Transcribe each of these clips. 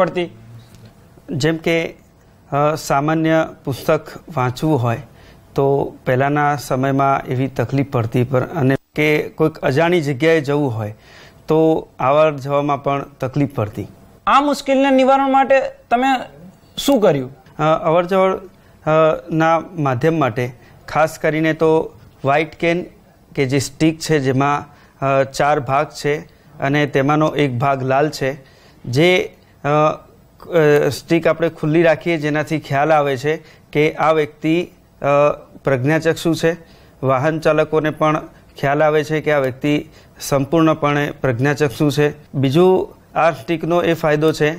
પડતી જેમ કે સામાન્ય પુસ્તક વાંચવું હોય તો પહેલાંના સમયમાં એવી તકલીફ પડતી પર અને કે કોઈક અજાણી જગ્યાએ જવું હોય તો આવવા જવામાં પણ તકલીફ પડતી આ મુશ્કેલીને નિવારણ માટે તમે શું કર્યું અવર જવર ના માધ્યમ માટે ખાસ કરીને તો વ્હાઇટ કેન કે જે સ્ટીક છે જેમાં ચાર ભાગ છે અને તેમાંનો એક ભાગ લાલ છે જે સ્ટીક આપણે ખુલ્લી રાખીએ જેનાથી ખ્યાલ આવે છે કે આ વ્યક્તિ પ્રજ્ઞાચક્ષુ છે વાહન ચાલકોને પણ ખ્યાલ આવે છે કે આ વ્યક્તિ સંપૂર્ણપણે પ્રજ્ઞાચક્ષુ છે બીજું આ સ્ટીકનો એ ફાયદો છે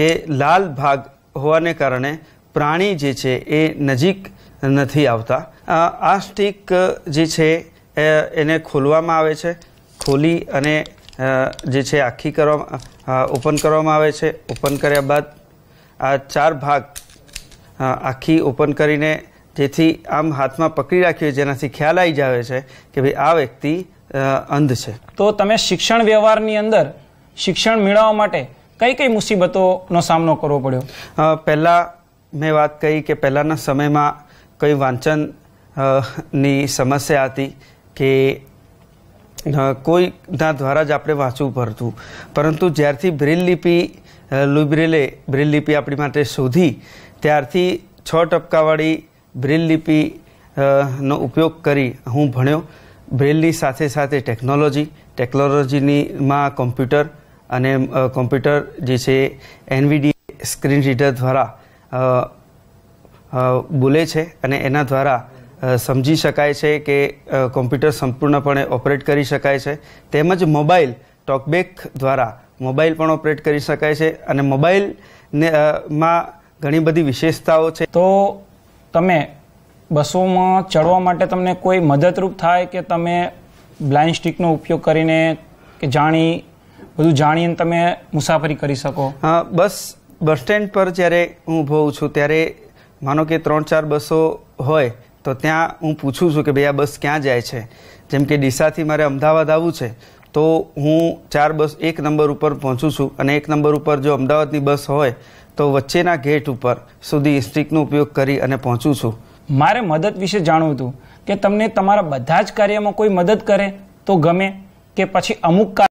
કે લાલ ભાગ હોવાને કારણે પ્રાણી જે છે એ નજીક નથી આવતા આ સ્ટીક જે છે એને ખોલવામાં આવે છે ખોલી અને જે છે આખી કરવામાં ઓપન કરવામાં આવે છે ઓપન કર્યા બાદ આ ચાર ભાગ આખી ઓપન કરીને જેથી આમ હાથમાં પકડી રાખ્યું જેનાથી ખ્યાલ આવી જાય છે કે ભાઈ આ વ્યક્તિ અંધ છે તો તમે શિક્ષણ વ્યવહારની અંદર શિક્ષણ મેળવવા માટે કઈ કઈ મુસીબતોનો સામનો કરવો પડ્યો પહેલાં મેં વાત કહી કે પહેલાંના સમયમાં કંઈ વાંચન ની સમસ્યા હતી કે કોઈના દ્વારા જ આપણે વાંચવું પડતું પરંતુ જ્યારથી બ્રિલ લિપિ લુબ્રેલે બ્રિલ લિપિ આપણી માટે શોધી ત્યારથી છ ટપકાવાળી બ્રિલ લિપિ નો ઉપયોગ કરી હું ભણ્યો બ્રિલની સાથે સાથે ટેકનોલોજી ટેકનોલોજીનીમાં કોમ્પ્યુટર અને કોમ્પ્યુટર જે છે એનવીડી સ્ક્રીન રીડર દ્વારા બોલે છે અને એના દ્વારા સમજી શકાય છે કે કોમ્પ્યુટર સંપૂર્ણપણે ઓપરેટ કરી શકાય છે તેમજ મોબાઈલ ટોકબેક દ્વારા મોબાઈલ પણ ઓપરેટ કરી શકાય છે અને મોબાઈલને માં ઘણી બધી વિશેષતાઓ છે તો તમે બસોમાં ચડવા માટે તમને કોઈ મદદરૂપ થાય કે તમે બ્લાઇન્ડ સ્ટીકનો ઉપયોગ કરીને કે જાણી બધું જાણીને તમે મુસાફરી કરી શકો હા બસ બસ સ્ટેન્ડ પર જ્યારે હું ઊભો છું ત્યારે માનો કે ત્રણ ચાર બસો હોય તો ત્યાં હું પૂછું છું કે ભાઈ આ બસ ક્યાં જાય છે જેમ કે ડીસાથી મારે અમદાવાદ આવવું છે તો હું ચાર બસ એક નંબર ઉપર પહોંચું છું અને એક નંબર ઉપર જો અમદાવાદની બસ હોય તો વચ્ચેના ગેટ ઉપર સુધી સ્ટ્રીકનો ઉપયોગ કરી અને પહોંચું છું મારે મદદ વિશે જાણવું હતું કે તમને તમારા બધા જ કાર્યમાં કોઈ મદદ કરે તો ગમે કે પછી અમુક કાર્ય